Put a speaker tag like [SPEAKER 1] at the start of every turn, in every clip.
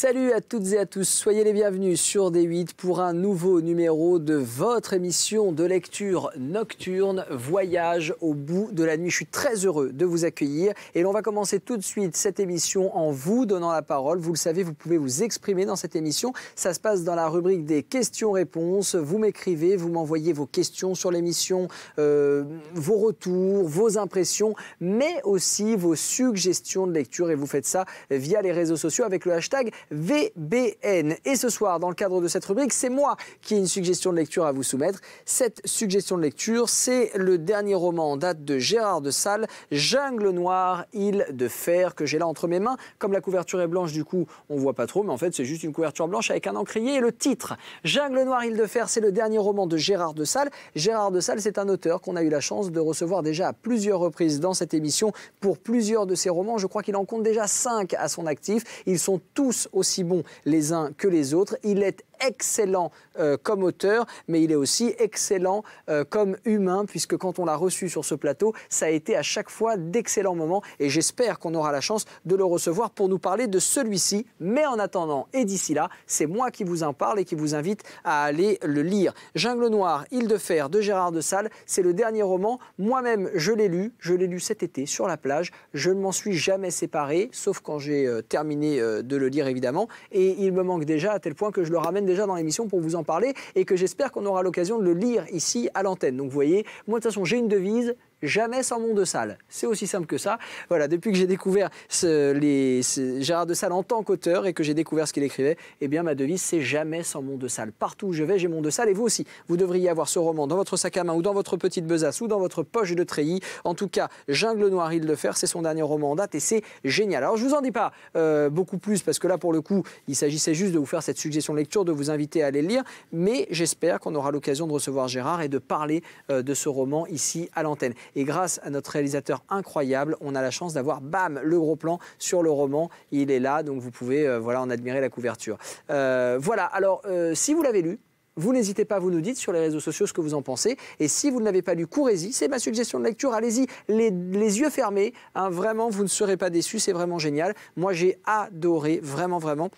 [SPEAKER 1] Salut à toutes et à tous, soyez les bienvenus sur D8 pour un nouveau numéro de votre émission de lecture nocturne Voyage au bout de la nuit. Je suis très heureux de vous accueillir et l'on va commencer tout de suite cette émission en vous donnant la parole. Vous le savez, vous pouvez vous exprimer dans cette émission. Ça se passe dans la rubrique des questions-réponses. Vous m'écrivez, vous m'envoyez vos questions sur l'émission, euh, vos retours, vos impressions, mais aussi vos suggestions de lecture et vous faites ça via les réseaux sociaux avec le hashtag VBN. Et ce soir, dans le cadre de cette rubrique, c'est moi qui ai une suggestion de lecture à vous soumettre. Cette suggestion de lecture, c'est le dernier roman en date de Gérard de Salles, Jungle Noire, Île de Fer, que j'ai là entre mes mains. Comme la couverture est blanche, du coup, on voit pas trop, mais en fait, c'est juste une couverture blanche avec un encrier et le titre. Jungle Noire, Île de Fer, c'est le dernier roman de Gérard de Salles. Gérard de Salles, c'est un auteur qu'on a eu la chance de recevoir déjà à plusieurs reprises dans cette émission pour plusieurs de ses romans. Je crois qu'il en compte déjà cinq à son actif. Ils sont tous aussi bons les uns que les autres. Il est excellent euh, comme auteur, mais il est aussi excellent euh, comme humain, puisque quand on l'a reçu sur ce plateau, ça a été à chaque fois d'excellents moments, et j'espère qu'on aura la chance de le recevoir pour nous parler de celui-ci. Mais en attendant, et d'ici là, c'est moi qui vous en parle et qui vous invite à aller le lire. Jungle Noir Île de Fer de Gérard de Salles, c'est le dernier roman. Moi-même, je l'ai lu, je l'ai lu cet été sur la plage. Je ne m'en suis jamais séparé, sauf quand j'ai euh, terminé de le lire évidemment, et il me manque déjà à tel point que je le ramène déjà dans l'émission pour vous en parler et que j'espère qu'on aura l'occasion de le lire ici à l'antenne. Donc vous voyez, moi de toute façon j'ai une devise, jamais sans monde de salle. C'est aussi simple que ça. Voilà, depuis que j'ai découvert Gérard de Salle en tant qu'auteur et que j'ai découvert ce qu'il écrivait, eh bien ma devise c'est jamais sans monde de salle. Partout où je vais, j'ai mon de salle et vous aussi. Vous devriez avoir ce roman dans votre sac à main ou dans votre petite besace ou dans votre poche de treillis. En tout cas, Jungle noir, il le fer », c'est son dernier roman en date et c'est génial. Alors je vous en dis pas euh, beaucoup plus parce que là pour le coup, il s'agissait juste de vous faire cette suggestion de lecture, de vous inviter à aller le lire, mais j'espère qu'on aura l'occasion de recevoir Gérard et de parler euh, de ce roman ici à l'antenne. Et grâce à notre réalisateur incroyable, on a la chance d'avoir, bam, le gros plan sur le roman. Il est là, donc vous pouvez euh, voilà, en admirer la couverture. Euh, voilà, alors euh, si vous l'avez lu, vous n'hésitez pas, vous nous dites sur les réseaux sociaux ce que vous en pensez. Et si vous ne l'avez pas lu, courez-y. C'est ma suggestion de lecture. Allez-y, les, yeux fermés. Hein, vraiment, vous ne serez pas déçus. C'est vraiment génial. Moi, j'ai adoré, vraiment, vraiment.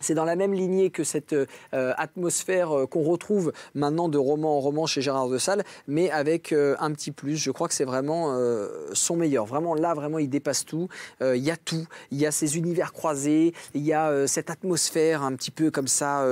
[SPEAKER 1] C'est dans la même lignée que cette euh, atmosphère euh, qu'on retrouve maintenant de roman en roman chez Gérard de Salles, mais avec euh, un petit plus. Je crois que c'est vraiment son meilleur. Vraiment là, vraiment, il dépasse tout. Il y a tout. Il y a ces univers croisés. Il y a cette atmosphère un petit peu comme ça,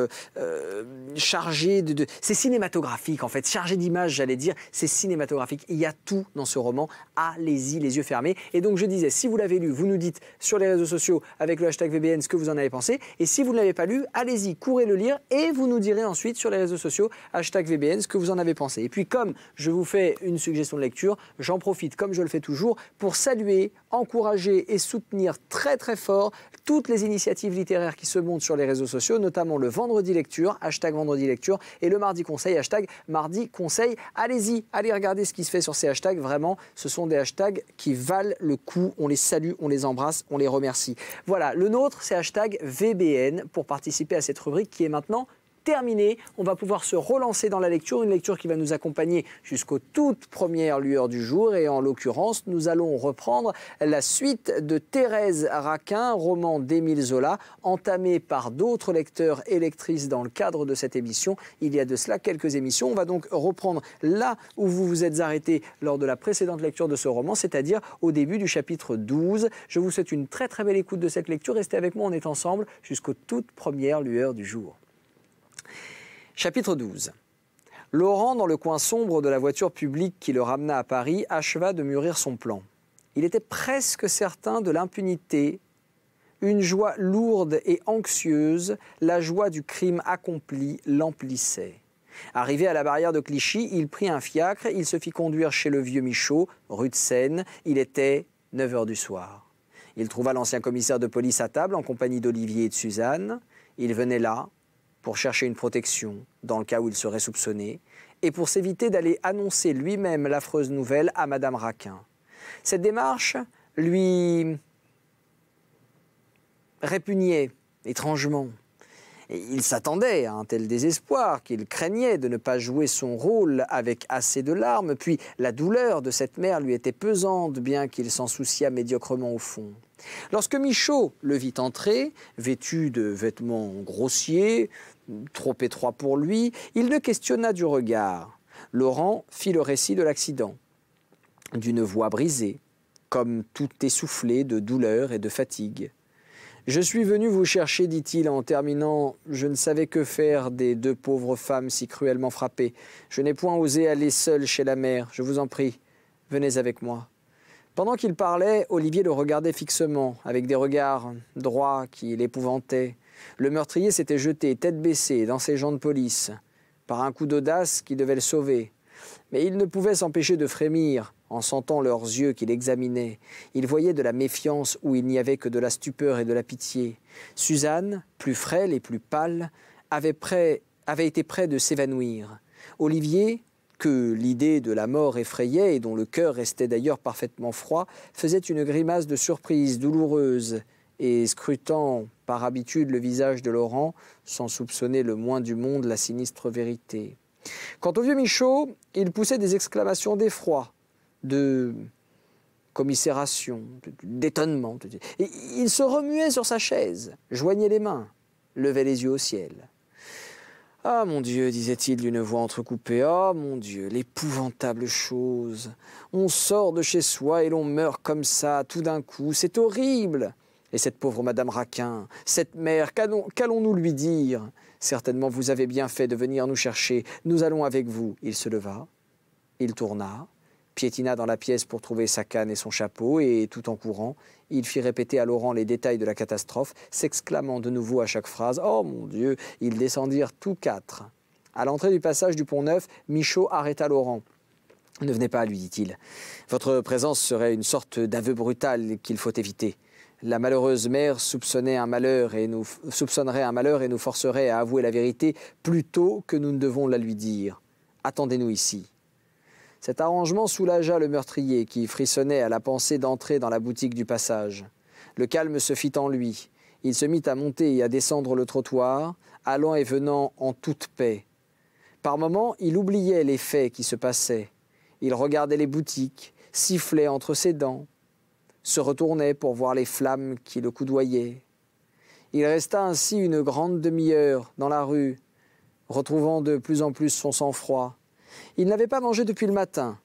[SPEAKER 1] chargée de. C'est cinématographique en fait, chargée d'images, j'allais dire. C'est cinématographique. Il y a tout dans ce roman. Allez-y, les yeux fermés. Et donc je disais, si vous l'avez lu, vous nous dites sur les réseaux sociaux avec le hashtag VBN ce que vous en avez pensé. Et si vous ne pas lu, allez-y, courez le lire et vous nous direz ensuite sur les réseaux sociaux, hashtag VBN, ce que vous en avez pensé. Et puis comme je vous fais une suggestion de lecture, j'en profite, comme je le fais toujours, pour saluer encourager et soutenir très très fort toutes les initiatives littéraires qui se montent sur les réseaux sociaux, notamment le vendredi lecture, hashtag vendredi lecture, et le mardi conseil, hashtag mardi conseil. Allez-y, allez regarder ce qui se fait sur ces hashtags. Vraiment, ce sont des hashtags qui valent le coup. On les salue, on les embrasse, on les remercie. Voilà, le nôtre, c'est hashtag VBN pour participer à cette rubrique qui est maintenant terminé. On va pouvoir se relancer dans la lecture, une lecture qui va nous accompagner jusqu'aux toutes premières lueurs du jour. Et en l'occurrence, nous allons reprendre la suite de Thérèse Raquin, roman d'Émile Zola, entamé par d'autres lecteurs et lectrices dans le cadre de cette émission. Il y a de cela quelques émissions. On va donc reprendre là où vous vous êtes arrêté lors de la précédente lecture de ce roman, c'est-à-dire au début du chapitre 12. Je vous souhaite une très très belle écoute de cette lecture. Restez avec moi, on est ensemble jusqu'aux toutes premières lueurs du jour. Chapitre 12. Laurent, dans le coin sombre de la voiture publique qui le ramena à Paris, acheva de mûrir son plan. Il était presque certain de l'impunité, une joie lourde et anxieuse, la joie du crime accompli l'emplissait. Arrivé à la barrière de Clichy, il prit un fiacre, il se fit conduire chez le vieux Michaud, rue de Seine, il était 9 heures du soir. Il trouva l'ancien commissaire de police à table en compagnie d'Olivier et de Suzanne. Il venait là, pour chercher une protection dans le cas où il serait soupçonné, et pour s'éviter d'aller annoncer lui-même l'affreuse nouvelle à Madame Raquin. Cette démarche lui répugnait étrangement. il s'attendait à un tel désespoir qu'il craignait de ne pas jouer son rôle avec assez de larmes, puis la douleur de cette mère lui était pesante, bien qu'il s'en souciât médiocrement au fond. Lorsque Michaud le vit entrer, vêtu de vêtements grossiers, trop étroit pour lui, il le questionna du regard. Laurent fit le récit de l'accident, d'une voix brisée, comme tout essoufflé de douleur et de fatigue. Je suis venu vous chercher, dit-il en terminant. Je ne savais que faire des deux pauvres femmes si cruellement frappées. Je n'ai point osé aller seul chez la mère. Je vous en prie, venez avec moi. Pendant qu'il parlait, Olivier le regardait fixement, avec des regards droits qui l'épouvantaient. Le meurtrier s'était jeté tête baissée dans ses gens de police, par un coup d'audace qui devait le sauver. Mais il ne pouvait s'empêcher de frémir en sentant leurs yeux qu'il examinait. Il voyait de la méfiance où il n'y avait que de la stupeur et de la pitié. Suzanne, plus frêle et plus pâle, avait, avait été près de s'évanouir. Olivier, que l'idée de la mort effrayait et dont le cœur restait d'ailleurs parfaitement froid, faisait une grimace de surprise douloureuse et scrutant par habitude le visage de Laurent, sans soupçonner le moins du monde la sinistre vérité. Quant au vieux Michaud, il poussait des exclamations d'effroi, de commisération, d'étonnement. il se remuait sur sa chaise, joignait les mains, levait les yeux au ciel. Ah mon Dieu, disait-il d'une voix entrecoupée, ah mon Dieu, l'épouvantable chose. On sort de chez soi et l'on meurt comme ça, tout d'un coup, c'est horrible. Et cette pauvre Madame Raquin, cette mère, qu'allons-nous lui dire Certainement, vous avez bien fait de venir nous chercher. Nous allons avec vous. Il se leva, il tourna, piétina dans la pièce pour trouver sa canne et son chapeau, et tout en courant, il fit répéter à Laurent les détails de la catastrophe, s'exclamant de nouveau à chaque phrase Oh mon Dieu Ils descendirent tous quatre. À l'entrée du passage du Pont Neuf, Michaud arrêta Laurent. Ne venez pas, lui dit-il. Votre présence serait une sorte d'aveu brutal qu'il faut éviter la malheureuse mère soupçonnait un malheur et nous soupçonnerait un malheur et nous forcerait à avouer la vérité plus tôt que nous ne devons la lui dire. Attendez-nous ici. Cet arrangement soulagea le meurtrier qui frissonnait à la pensée d'entrer dans la boutique du passage. Le calme se fit en lui. Il se mit à monter et à descendre le trottoir, allant et venant en toute paix. Par moments, il oubliait les faits qui se passaient. Il regardait les boutiques, sifflait entre ses dents, se retournait pour voir les flammes qui le coudoyaient. Il resta ainsi une grande demi-heure dans la rue, retrouvant de plus en plus son sang-froid. Il n'avait pas mangé depuis le matin.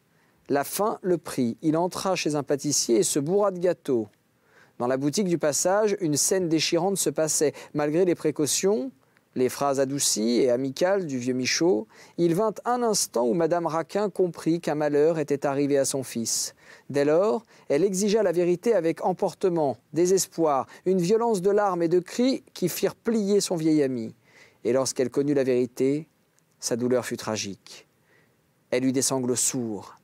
[SPEAKER 1] La faim le prit. Il entra chez un pâtissier et se bourra de gâteaux. Dans la boutique du passage, une scène déchirante se passait. Malgré les précautions, les phrases adoucies et amicales du vieux Michaud, il vint un instant où Madame Raquin comprit qu'un malheur était arrivé à son fils. Dès lors, elle exigea la vérité avec emportement, désespoir, une violence de larmes et de cris qui firent plier son vieil ami. Et lorsqu'elle connut la vérité, sa douleur fut tragique. Elle eut des sanglots sourds,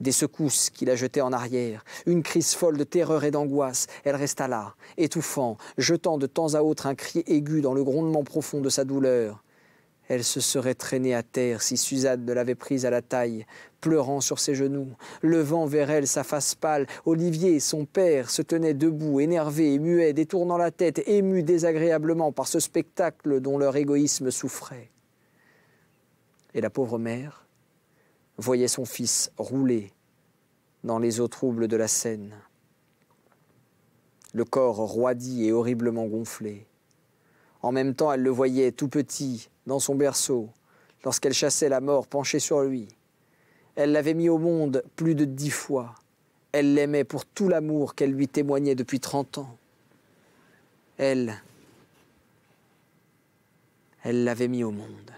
[SPEAKER 1] des secousses qui la jetaient en arrière, une crise folle de terreur et d'angoisse, elle resta là, étouffant, jetant de temps à autre un cri aigu dans le grondement profond de sa douleur. Elle se serait traînée à terre si Suzanne ne l'avait prise à la taille, pleurant sur ses genoux, levant vers elle sa face pâle. Olivier, son père, se tenait debout, énervé et muet, détournant la tête, ému désagréablement par ce spectacle dont leur égoïsme souffrait. Et la pauvre mère, voyait son fils rouler dans les eaux troubles de la Seine. Le corps roidi et horriblement gonflé. En même temps, elle le voyait tout petit, dans son berceau, lorsqu'elle chassait la mort penchée sur lui. Elle l'avait mis au monde plus de dix fois. Elle l'aimait pour tout l'amour qu'elle lui témoignait depuis trente ans. Elle, elle l'avait mis au monde.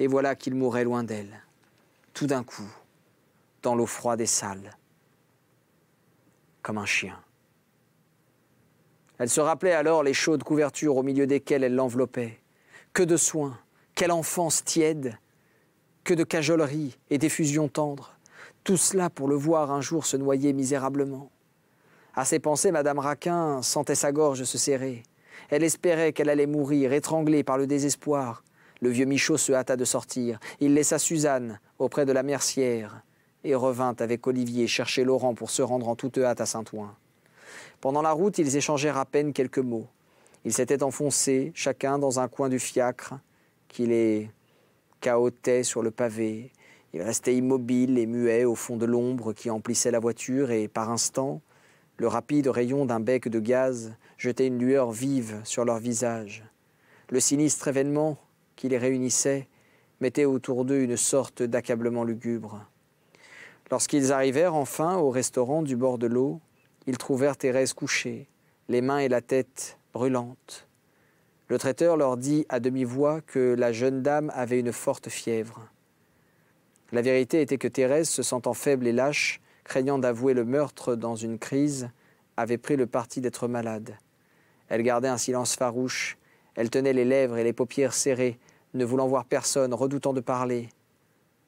[SPEAKER 1] et voilà qu'il mourait loin d'elle, tout d'un coup, dans l'eau froide des salles, comme un chien. Elle se rappelait alors les chaudes couvertures au milieu desquelles elle l'enveloppait. Que de soins, quelle enfance tiède, que de cajoleries et d'effusions tendres. Tout cela pour le voir un jour se noyer misérablement. À ces pensées, Madame Raquin sentait sa gorge se serrer. Elle espérait qu'elle allait mourir, étranglée par le désespoir, le vieux Michaud se hâta de sortir. Il laissa Suzanne auprès de la mercière et revint avec Olivier chercher Laurent pour se rendre en toute hâte à Saint-Ouen. Pendant la route, ils échangèrent à peine quelques mots. Ils s'étaient enfoncés, chacun dans un coin du fiacre, qui les cahotait sur le pavé. Ils restaient immobiles et muets au fond de l'ombre qui emplissait la voiture et, par instants, le rapide rayon d'un bec de gaz jetait une lueur vive sur leur visage. Le sinistre événement qui les réunissait mettaient autour d'eux une sorte d'accablement lugubre. Lorsqu'ils arrivèrent enfin au restaurant du bord de l'eau, ils trouvèrent Thérèse couchée, les mains et la tête brûlantes. Le traiteur leur dit à demi-voix que la jeune dame avait une forte fièvre. La vérité était que Thérèse, se sentant faible et lâche, craignant d'avouer le meurtre dans une crise, avait pris le parti d'être malade. Elle gardait un silence farouche, elle tenait les lèvres et les paupières serrées, ne voulant voir personne, redoutant de parler.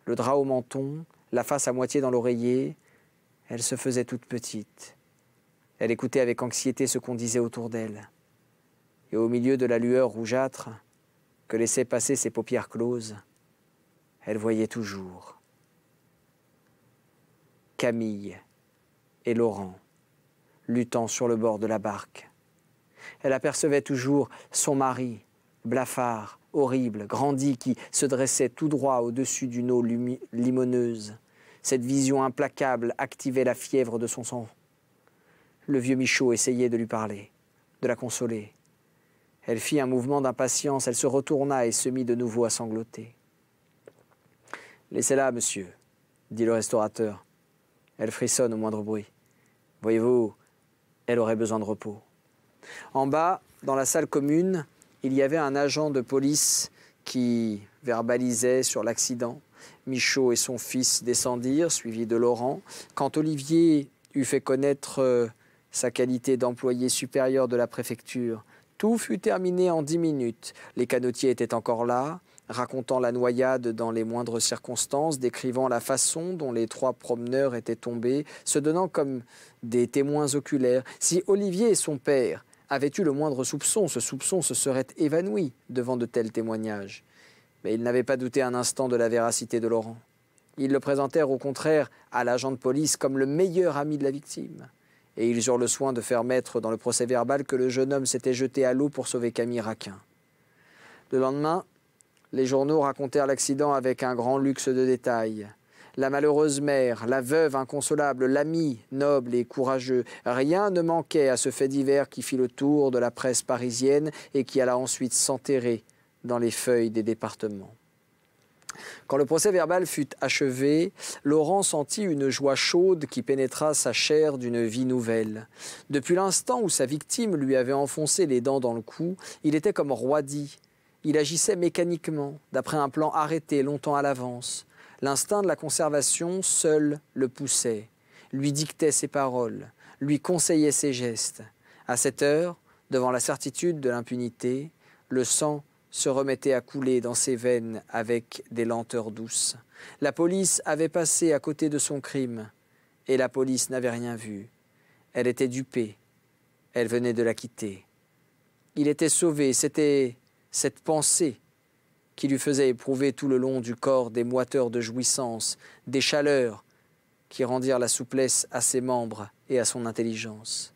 [SPEAKER 1] Le drap au menton, la face à moitié dans l'oreiller, elle se faisait toute petite. Elle écoutait avec anxiété ce qu'on disait autour d'elle. Et au milieu de la lueur rougeâtre que laissaient passer ses paupières closes, elle voyait toujours. Camille et Laurent, luttant sur le bord de la barque. Elle apercevait toujours son mari, blafard, horrible, grandie, qui se dressait tout droit au-dessus d'une eau limoneuse. Cette vision implacable activait la fièvre de son sang. Le vieux Michaud essayait de lui parler, de la consoler. Elle fit un mouvement d'impatience, elle se retourna et se mit de nouveau à sangloter. Laissez-la, monsieur, dit le restaurateur. Elle frissonne au moindre bruit. Voyez-vous, elle aurait besoin de repos. En bas, dans la salle commune, il y avait un agent de police qui verbalisait sur l'accident. Michaud et son fils descendirent, suivis de Laurent. Quand Olivier eut fait connaître euh, sa qualité d'employé supérieur de la préfecture, tout fut terminé en dix minutes. Les canotiers étaient encore là, racontant la noyade dans les moindres circonstances, décrivant la façon dont les trois promeneurs étaient tombés, se donnant comme des témoins oculaires. Si Olivier et son père avait eu le moindre soupçon, ce soupçon se serait évanoui devant de tels témoignages. Mais ils n'avaient pas douté un instant de la véracité de Laurent. Ils le présentèrent au contraire à l'agent de police comme le meilleur ami de la victime. Et ils eurent le soin de faire mettre dans le procès verbal que le jeune homme s'était jeté à l'eau pour sauver Camille Raquin. Le lendemain, les journaux racontèrent l'accident avec un grand luxe de détails la malheureuse mère, la veuve inconsolable, l'ami noble et courageux. Rien ne manquait à ce fait divers qui fit le tour de la presse parisienne et qui alla ensuite s'enterrer dans les feuilles des départements. Quand le procès verbal fut achevé, Laurent sentit une joie chaude qui pénétra sa chair d'une vie nouvelle. Depuis l'instant où sa victime lui avait enfoncé les dents dans le cou, il était comme roidi. Il agissait mécaniquement, d'après un plan arrêté longtemps à l'avance. L'instinct de la conservation seul le poussait, lui dictait ses paroles, lui conseillait ses gestes. À cette heure, devant la certitude de l'impunité, le sang se remettait à couler dans ses veines avec des lenteurs douces. La police avait passé à côté de son crime, et la police n'avait rien vu. Elle était dupée, elle venait de la quitter. Il était sauvé, c'était cette pensée qui lui faisait éprouver tout le long du corps des moiteurs de jouissance, des chaleurs qui rendirent la souplesse à ses membres et à son intelligence.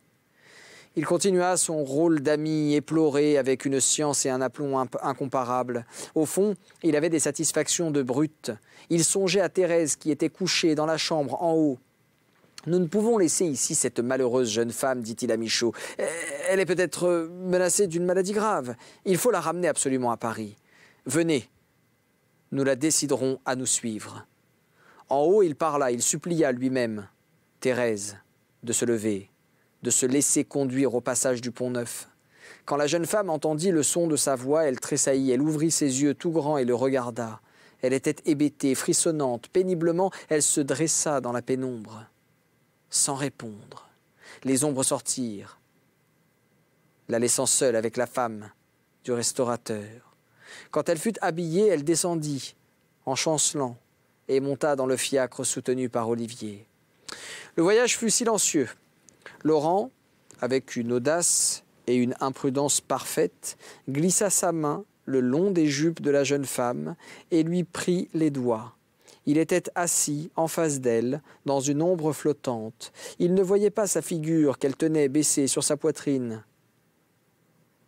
[SPEAKER 1] Il continua son rôle d'ami éploré avec une science et un aplomb incomparables. Au fond, il avait des satisfactions de brute. Il songeait à Thérèse qui était couchée dans la chambre en haut. Nous ne pouvons laisser ici cette malheureuse jeune femme, dit-il à Michaud. Elle est peut-être menacée d'une maladie grave. Il faut la ramener absolument à Paris. Venez, nous la déciderons à nous suivre. En haut, il parla, il supplia lui-même Thérèse de se lever, de se laisser conduire au passage du pont neuf. Quand la jeune femme entendit le son de sa voix, elle tressaillit, elle ouvrit ses yeux tout grands et le regarda. Elle était hébétée, frissonnante, péniblement, elle se dressa dans la pénombre. Sans répondre, les ombres sortirent, la laissant seule avec la femme du restaurateur. Quand elle fut habillée, elle descendit, en chancelant, et monta dans le fiacre soutenu par Olivier. Le voyage fut silencieux. Laurent, avec une audace et une imprudence parfaite, glissa sa main le long des jupes de la jeune femme et lui prit les doigts. Il était assis en face d'elle, dans une ombre flottante. Il ne voyait pas sa figure qu'elle tenait baissée sur sa poitrine.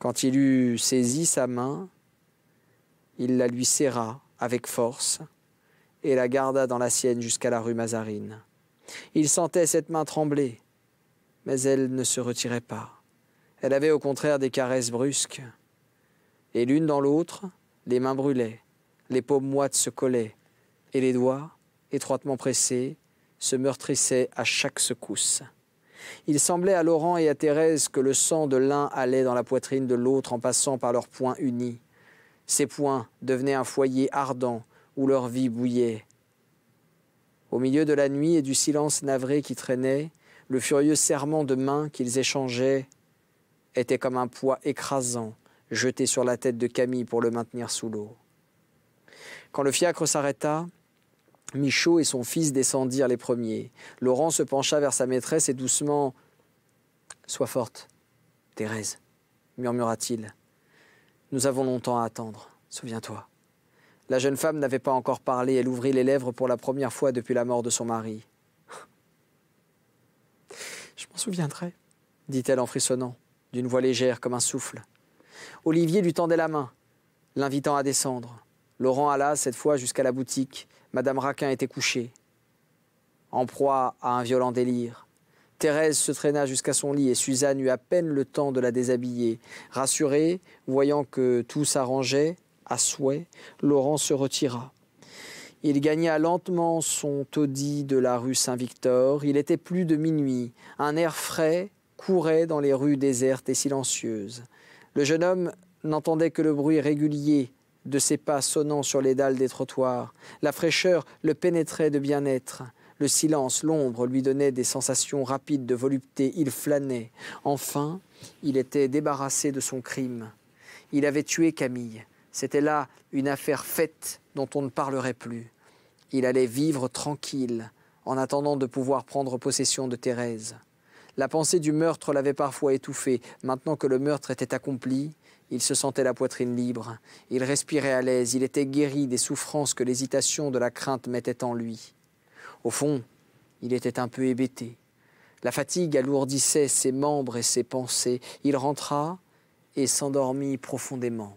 [SPEAKER 1] Quand il eut saisi sa main, il la lui serra avec force et la garda dans la sienne jusqu'à la rue Mazarine. Il sentait cette main trembler, mais elle ne se retirait pas. Elle avait au contraire des caresses brusques. Et l'une dans l'autre, les mains brûlaient, les paumes moites se collaient, et les doigts, étroitement pressés, se meurtrissaient à chaque secousse. Il semblait à Laurent et à Thérèse que le sang de l'un allait dans la poitrine de l'autre en passant par leurs poings unis. Ces points devenaient un foyer ardent où leur vie bouillait. Au milieu de la nuit et du silence navré qui traînait, le furieux serment de mains qu'ils échangeaient était comme un poids écrasant jeté sur la tête de Camille pour le maintenir sous l'eau. Quand le fiacre s'arrêta, Michaud et son fils descendirent les premiers. Laurent se pencha vers sa maîtresse et doucement Sois forte, Thérèse, murmura-t-il. Nous avons longtemps à attendre, souviens-toi. La jeune femme n'avait pas encore parlé, elle ouvrit les lèvres pour la première fois depuis la mort de son mari. Je m'en souviendrai, dit-elle en frissonnant, d'une voix légère comme un souffle. Olivier lui tendait la main, l'invitant à descendre. Laurent alla, cette fois, jusqu'à la boutique. Madame Raquin était couchée. En proie à un violent délire, Thérèse se traîna jusqu'à son lit et Suzanne eut à peine le temps de la déshabiller. Rassurée, voyant que tout s'arrangeait, à souhait, Laurent se retira. Il gagna lentement son taudis de la rue Saint-Victor. Il était plus de minuit. Un air frais courait dans les rues désertes et silencieuses. Le jeune homme n'entendait que le bruit régulier de ses pas sonnant sur les dalles des trottoirs. La fraîcheur le pénétrait de bien-être. Le silence, l'ombre lui donnaient des sensations rapides de volupté. Il flânait. Enfin, il était débarrassé de son crime. Il avait tué Camille. C'était là une affaire faite dont on ne parlerait plus. Il allait vivre tranquille en attendant de pouvoir prendre possession de Thérèse. La pensée du meurtre l'avait parfois étouffé. Maintenant que le meurtre était accompli, il se sentait la poitrine libre. Il respirait à l'aise. Il était guéri des souffrances que l'hésitation de la crainte mettait en lui. Au fond, il était un peu hébété. La fatigue alourdissait ses membres et ses pensées. Il rentra et s'endormit profondément.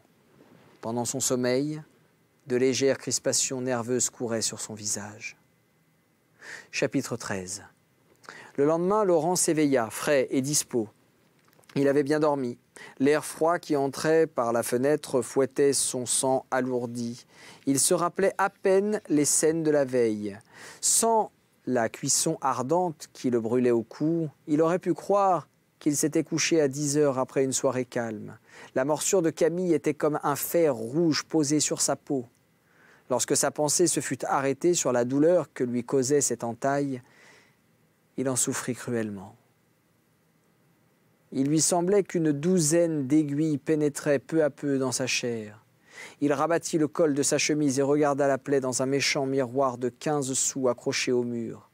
[SPEAKER 1] Pendant son sommeil, de légères crispations nerveuses couraient sur son visage. Chapitre 13 Le lendemain, Laurent s'éveilla, frais et dispos. Il avait bien dormi. L'air froid qui entrait par la fenêtre fouettait son sang alourdi. Il se rappelait à peine les scènes de la veille. Sans la cuisson ardente qui le brûlait au cou, il aurait pu croire qu'il s'était couché à dix heures après une soirée calme. La morsure de Camille était comme un fer rouge posé sur sa peau. Lorsque sa pensée se fut arrêtée sur la douleur que lui causait cette entaille, il en souffrit cruellement. Il lui semblait qu'une douzaine d'aiguilles pénétraient peu à peu dans sa chair. Il rabattit le col de sa chemise et regarda la plaie dans un méchant miroir de quinze sous accroché au mur.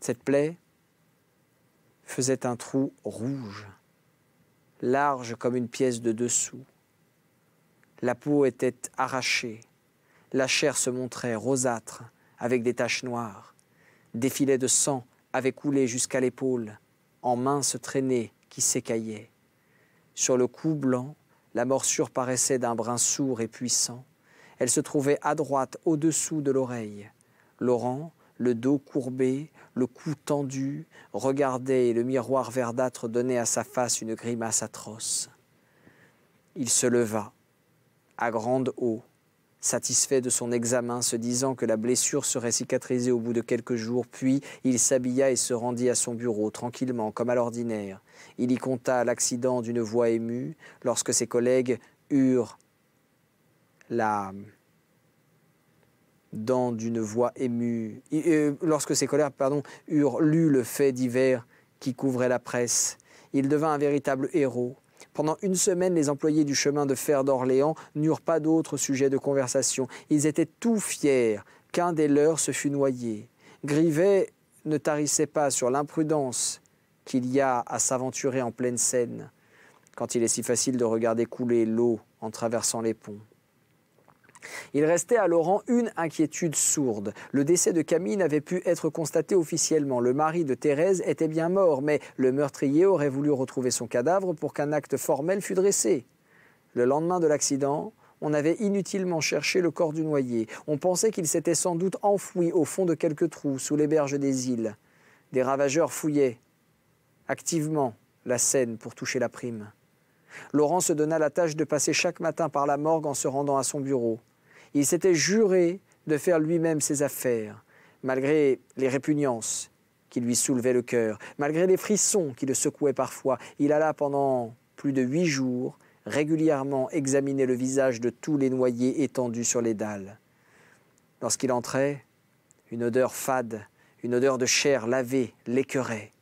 [SPEAKER 1] Cette plaie faisait un trou rouge, large comme une pièce de dessous. La peau était arrachée, la chair se montrait rosâtre, avec des taches noires. Des filets de sang avait coulé jusqu'à l'épaule, en minces traînées qui s'écaillaient. Sur le cou blanc, la morsure paraissait d'un brin sourd et puissant. Elle se trouvait à droite, au-dessous de l'oreille. Laurent, le dos courbé, le cou tendu, regardait et le miroir verdâtre donnait à sa face une grimace atroce. Il se leva, à grande eau, Satisfait de son examen, se disant que la blessure serait cicatrisée au bout de quelques jours, puis il s'habilla et se rendit à son bureau, tranquillement, comme à l'ordinaire. Il y conta l'accident d'une voix émue, lorsque ses collègues eurent la dans d'une voix émue, euh, lorsque ses collègues, pardon, eurent lu le fait divers qui couvrait la presse. Il devint un véritable héros, pendant une semaine, les employés du chemin de fer d'Orléans n'eurent pas d'autre sujet de conversation. Ils étaient tout fiers qu'un des leurs se fût noyé. Grivet ne tarissait pas sur l'imprudence qu'il y a à s'aventurer en pleine Seine, quand il est si facile de regarder couler l'eau en traversant les ponts. Il restait à Laurent une inquiétude sourde. Le décès de Camille n'avait pu être constaté officiellement. Le mari de Thérèse était bien mort, mais le meurtrier aurait voulu retrouver son cadavre pour qu'un acte formel fût dressé. Le lendemain de l'accident, on avait inutilement cherché le corps du noyé. On pensait qu'il s'était sans doute enfoui au fond de quelques trous sous les berges des îles. Des ravageurs fouillaient activement la scène pour toucher la prime. Laurent se donna la tâche de passer chaque matin par la morgue en se rendant à son bureau. Il s'était juré de faire lui-même ses affaires, malgré les répugnances qui lui soulevaient le cœur, malgré les frissons qui le secouaient parfois. Il alla pendant plus de huit jours régulièrement examiner le visage de tous les noyés étendus sur les dalles. Lorsqu'il entrait, une odeur fade, une odeur de chair lavée l'écœurait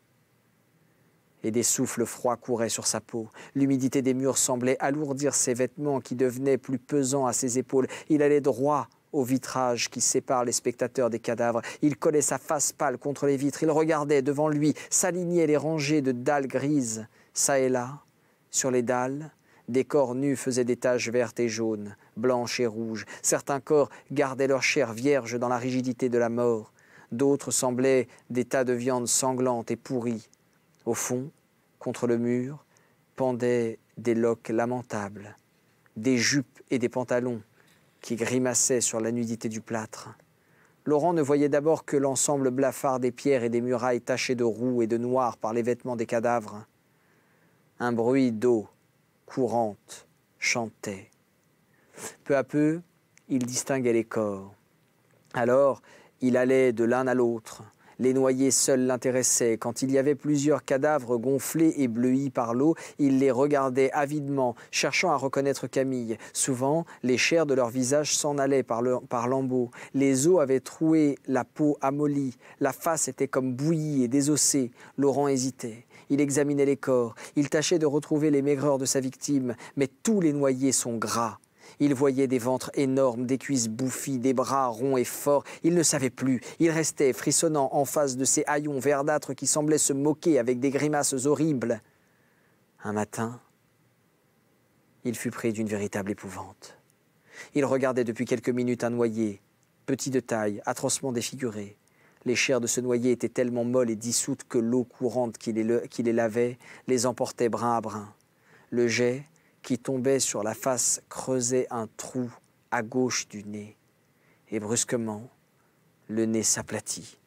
[SPEAKER 1] des souffles froids couraient sur sa peau. L'humidité des murs semblait alourdir ses vêtements qui devenaient plus pesants à ses épaules. Il allait droit au vitrage qui sépare les spectateurs des cadavres. Il collait sa face pâle contre les vitres. Il regardait devant lui s'aligner les rangées de dalles grises. Ça et là, sur les dalles, des corps nus faisaient des taches vertes et jaunes, blanches et rouges. Certains corps gardaient leur chair vierge dans la rigidité de la mort. D'autres semblaient des tas de viande sanglante et pourrie. Au fond, Contre le mur pendaient des loques lamentables, des jupes et des pantalons qui grimaçaient sur la nudité du plâtre. Laurent ne voyait d'abord que l'ensemble blafard des pierres et des murailles tachées de roux et de noir par les vêtements des cadavres. Un bruit d'eau courante chantait. Peu à peu, il distinguait les corps. Alors, il allait de l'un à l'autre, les noyés seuls l'intéressaient. Quand il y avait plusieurs cadavres gonflés et bleuis par l'eau, il les regardait avidement, cherchant à reconnaître Camille. Souvent, les chairs de leur visage s'en allaient par, lambeaux. Les os avaient troué, la peau amolie. La face était comme bouillie et désossée. Laurent hésitait. Il examinait les corps. Il tâchait de retrouver les maigreurs de sa victime. Mais tous les noyés sont gras. Il voyait des ventres énormes, des cuisses bouffies, des bras ronds et forts. Il ne savait plus. Il restait frissonnant en face de ces haillons verdâtres qui semblaient se moquer avec des grimaces horribles. Un matin, il fut pris d'une véritable épouvante. Il regardait depuis quelques minutes un noyer, petit de taille, atrocement défiguré. Les chairs de ce noyer étaient tellement molles et dissoutes que l'eau courante qui les, qui les lavait les emportait brin à brin. Le jet, qui tombait sur la face creusait un trou à gauche du nez, et brusquement, le nez s'aplatit.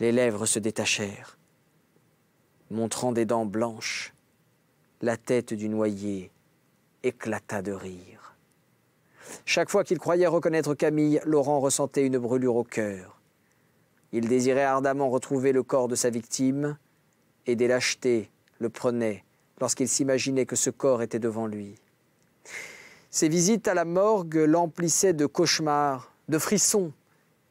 [SPEAKER 1] Les lèvres se détachèrent, montrant des dents blanches. La tête du noyé éclata de rire. Chaque fois qu'il croyait reconnaître Camille, Laurent ressentait une brûlure au cœur. Il désirait ardemment retrouver le corps de sa victime, et des lâchetés le prenaient lorsqu'il s'imaginait que ce corps était devant lui. Ses visites à la morgue l'emplissaient de cauchemars, de frissons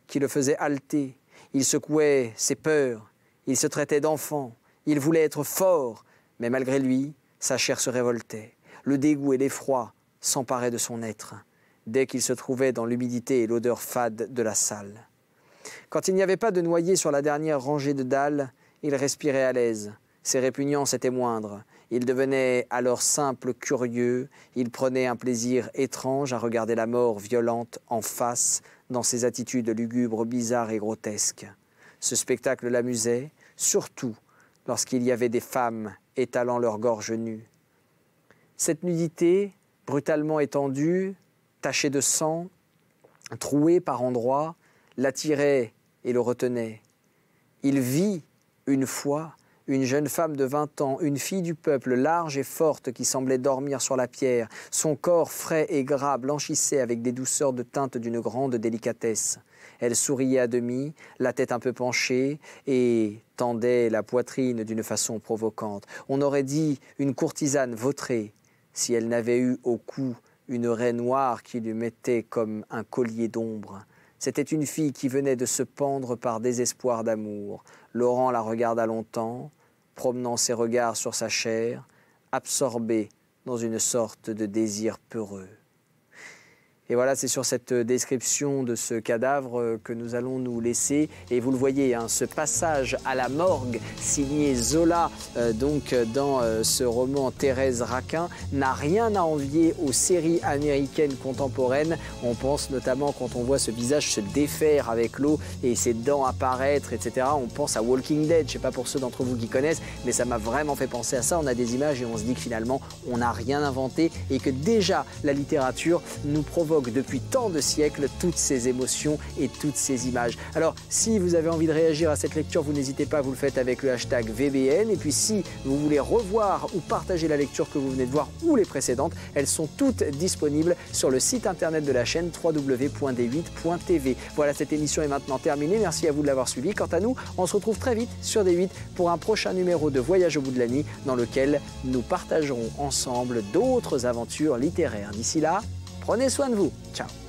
[SPEAKER 1] qui le faisaient halter. Il secouait ses peurs, il se traitait d'enfant, il voulait être fort, mais malgré lui, sa chair se révoltait. Le dégoût et l'effroi s'emparaient de son être, dès qu'il se trouvait dans l'humidité et l'odeur fade de la salle. Quand il n'y avait pas de noyer sur la dernière rangée de dalles, il respirait à l'aise, ses répugnances étaient moindres, il devenait alors simple curieux, il prenait un plaisir étrange à regarder la mort violente en face dans ses attitudes lugubres, bizarres et grotesques. Ce spectacle l'amusait, surtout lorsqu'il y avait des femmes étalant leurs gorges nues. Cette nudité, brutalement étendue, tachée de sang, trouée par endroits, l'attirait et le retenait. Il vit, une fois, une jeune femme de 20 ans, une fille du peuple, large et forte, qui semblait dormir sur la pierre, son corps frais et gras blanchissait avec des douceurs de teinte d'une grande délicatesse. Elle souriait à demi, la tête un peu penchée, et tendait la poitrine d'une façon provocante. On aurait dit une courtisane vautrée, si elle n'avait eu au cou une raie noire qui lui mettait comme un collier d'ombre. C'était une fille qui venait de se pendre par désespoir d'amour. Laurent la regarda longtemps, promenant ses regards sur sa chair, absorbé dans une sorte de désir peureux. Et voilà, c'est sur cette euh, description de ce cadavre euh, que nous allons nous laisser. Et vous le voyez, hein, ce passage à la morgue, signé Zola, euh, donc dans ce roman Thérèse Raquin, n'a rien à envier aux séries américaines contemporaines. On pense notamment quand on voit ce visage se défaire avec l'eau et ses dents apparaître, etc. On pense à Walking Dead. Je ne sais pas pour ceux d'entre vous qui connaissent, mais ça m'a vraiment fait penser à ça. On a des images et on se dit que finalement, on n'a rien inventé et que déjà la littérature nous provoque depuis tant de siècles toutes ces émotions et toutes ces images. Alors, si vous avez envie de réagir à cette lecture, vous n'hésitez pas, vous le faites avec le hashtag VBN. Et puis, si vous voulez revoir ou partager la lecture que vous venez de voir ou les précédentes, elles sont toutes disponibles sur le site internet de la chaîne www.d8.tv. Voilà, cette émission est maintenant terminée. Merci à vous de l'avoir suivi. Quant à nous, on se retrouve très vite sur D8 pour un prochain numéro de Voyage au bout de l'année, dans lequel nous partagerons ensemble d'autres aventures littéraires. D'ici là, Prenez soin de vous. Ciao.